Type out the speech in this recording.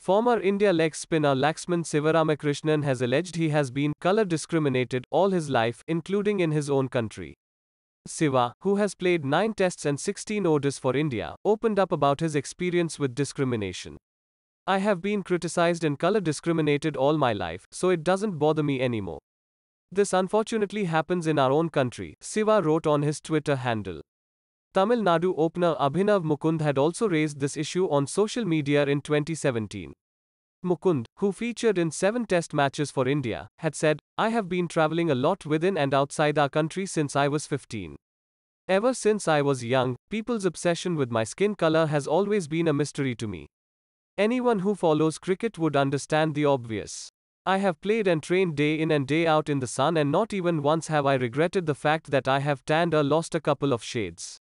Former India leg spinner Laxman Sivaramakrishnan has alleged he has been color discriminated all his life, including in his own country. Siva, who has played 9 tests and 16 orders for India, opened up about his experience with discrimination. I have been criticized and color discriminated all my life, so it doesn't bother me anymore. This unfortunately happens in our own country, Siva wrote on his Twitter handle. Tamil Nadu opener Abhinav Mukund had also raised this issue on social media in 2017. Mukund, who featured in seven test matches for India, had said, I have been traveling a lot within and outside our country since I was 15. Ever since I was young, people's obsession with my skin color has always been a mystery to me. Anyone who follows cricket would understand the obvious. I have played and trained day in and day out in the sun, and not even once have I regretted the fact that I have tanned or lost a couple of shades.